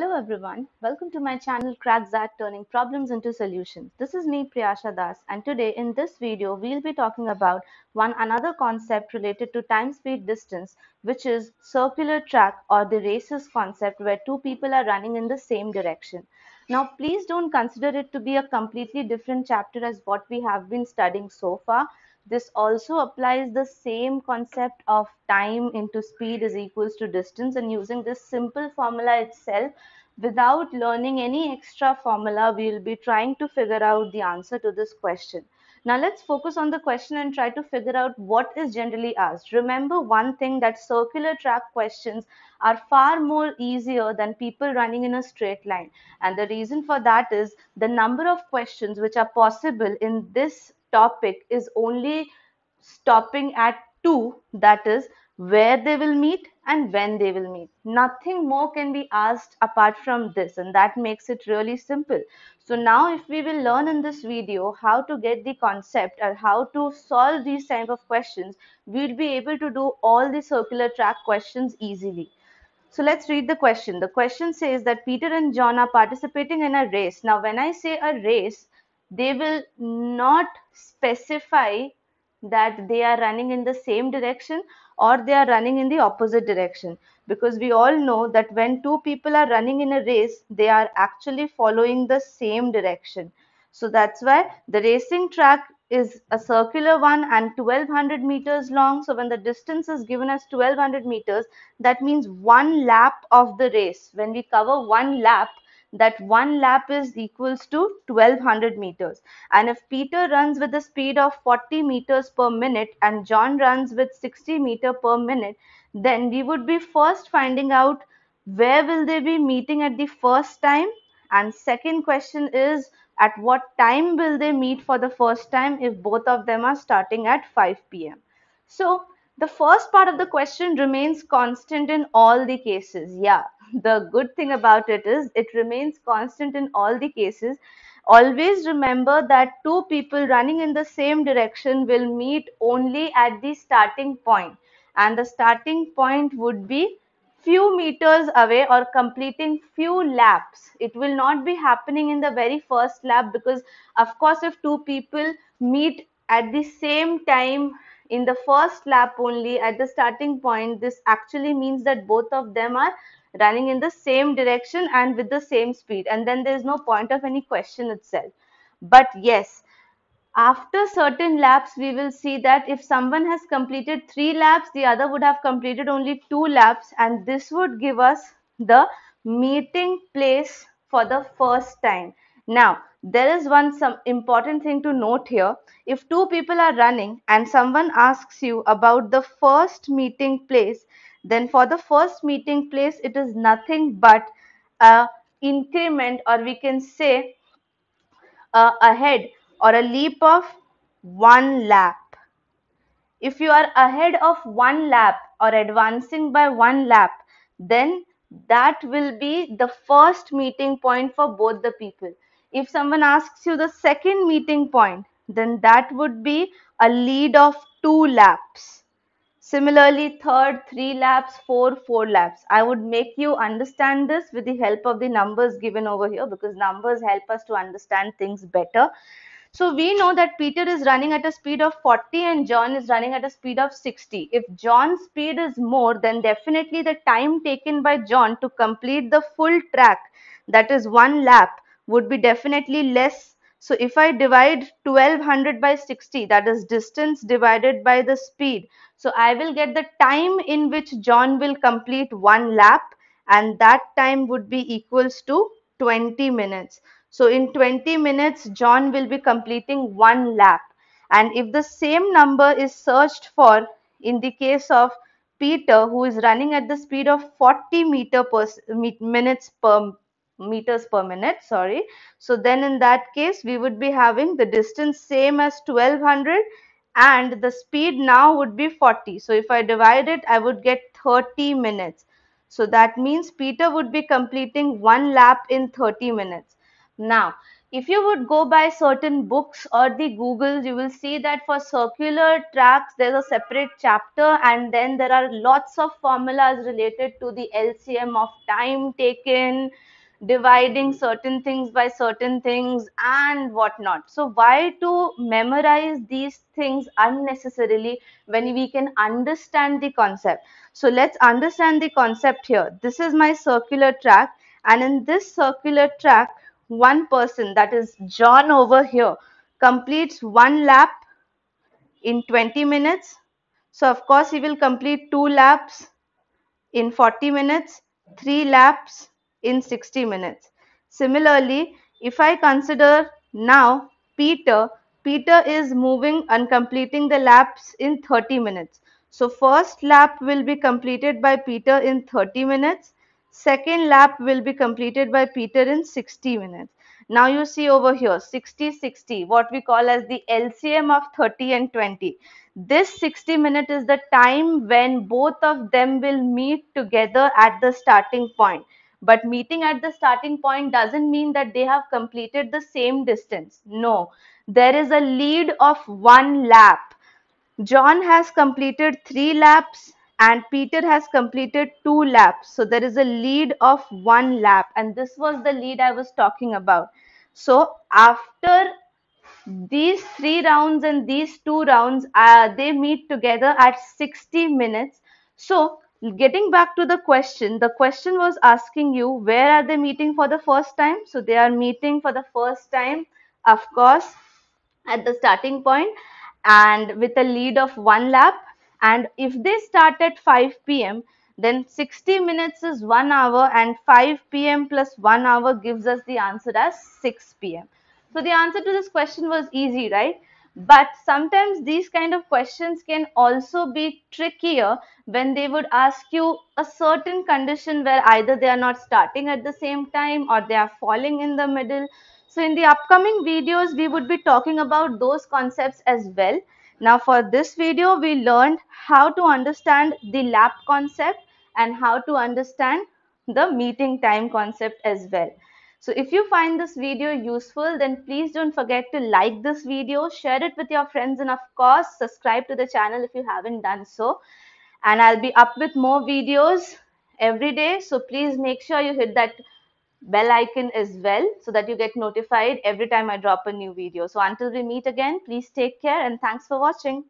Hello everyone, welcome to my channel Zack Turning Problems into Solutions. This is me Priyasha Das and today in this video we'll be talking about one another concept related to time speed distance which is circular track or the races concept where two people are running in the same direction. Now please don't consider it to be a completely different chapter as what we have been studying so far this also applies the same concept of time into speed is equals to distance and using this simple formula itself without learning any extra formula we will be trying to figure out the answer to this question. Now let's focus on the question and try to figure out what is generally asked. Remember one thing that circular track questions are far more easier than people running in a straight line. And the reason for that is the number of questions which are possible in this topic is only stopping at 2 that is where they will meet and when they will meet nothing more can be asked apart from this and that makes it really simple so now if we will learn in this video how to get the concept or how to solve these type of questions we'll be able to do all the circular track questions easily so let's read the question. The question says that Peter and John are participating in a race. Now, when I say a race, they will not specify that they are running in the same direction or they are running in the opposite direction because we all know that when two people are running in a race they are actually following the same direction so that's why the racing track is a circular one and 1200 meters long so when the distance is given as 1200 meters that means one lap of the race when we cover one lap that one lap is equals to 1200 meters and if peter runs with a speed of 40 meters per minute and john runs with 60 meter per minute then we would be first finding out where will they be meeting at the first time and second question is at what time will they meet for the first time if both of them are starting at 5 pm so the first part of the question remains constant in all the cases yeah the good thing about it is it remains constant in all the cases always remember that two people running in the same direction will meet only at the starting point and the starting point would be few meters away or completing few laps it will not be happening in the very first lap because of course if two people meet at the same time in the first lap only at the starting point this actually means that both of them are running in the same direction and with the same speed and then there is no point of any question itself but yes after certain laps we will see that if someone has completed three laps the other would have completed only two laps and this would give us the meeting place for the first time now there is one some important thing to note here if two people are running and someone asks you about the first meeting place then for the first meeting place it is nothing but a increment or we can say uh, ahead or a leap of one lap if you are ahead of one lap or advancing by one lap then that will be the first meeting point for both the people if someone asks you the second meeting point, then that would be a lead of two laps. Similarly, third, three laps, four, four laps. I would make you understand this with the help of the numbers given over here because numbers help us to understand things better. So we know that Peter is running at a speed of 40 and John is running at a speed of 60. If John's speed is more, then definitely the time taken by John to complete the full track, that is one lap, would be definitely less. So if I divide 1200 by 60, that is distance divided by the speed. So I will get the time in which John will complete one lap and that time would be equals to 20 minutes. So in 20 minutes, John will be completing one lap. And if the same number is searched for in the case of Peter, who is running at the speed of 40 meter per, minutes per, meters per minute sorry so then in that case we would be having the distance same as 1200 and the speed now would be 40 so if i divide it i would get 30 minutes so that means peter would be completing one lap in 30 minutes now if you would go by certain books or the google you will see that for circular tracks there's a separate chapter and then there are lots of formulas related to the lcm of time taken dividing certain things by certain things and whatnot. So, why to memorize these things unnecessarily when we can understand the concept? So, let's understand the concept here. This is my circular track, and in this circular track, one person, that is John over here, completes one lap in 20 minutes. So, of course, he will complete two laps in 40 minutes, three laps in 60 minutes. Similarly, if I consider now Peter, Peter is moving and completing the laps in 30 minutes. So first lap will be completed by Peter in 30 minutes. Second lap will be completed by Peter in 60 minutes. Now you see over here 60 60 what we call as the LCM of 30 and 20. This 60 minute is the time when both of them will meet together at the starting point. But meeting at the starting point doesn't mean that they have completed the same distance. No, there is a lead of one lap. John has completed three laps and Peter has completed two laps. So there is a lead of one lap. And this was the lead I was talking about. So after these three rounds and these two rounds, uh, they meet together at 60 minutes. So getting back to the question the question was asking you where are they meeting for the first time so they are meeting for the first time of course at the starting point and with a lead of one lap and if they start at 5 p.m then 60 minutes is 1 hour and 5 p.m plus 1 hour gives us the answer as 6 p.m so the answer to this question was easy right but sometimes these kind of questions can also be trickier when they would ask you a certain condition where either they are not starting at the same time or they are falling in the middle so in the upcoming videos we would be talking about those concepts as well now for this video we learned how to understand the lap concept and how to understand the meeting time concept as well so if you find this video useful, then please don't forget to like this video, share it with your friends, and of course, subscribe to the channel if you haven't done so. And I'll be up with more videos every day. So please make sure you hit that bell icon as well so that you get notified every time I drop a new video. So until we meet again, please take care and thanks for watching.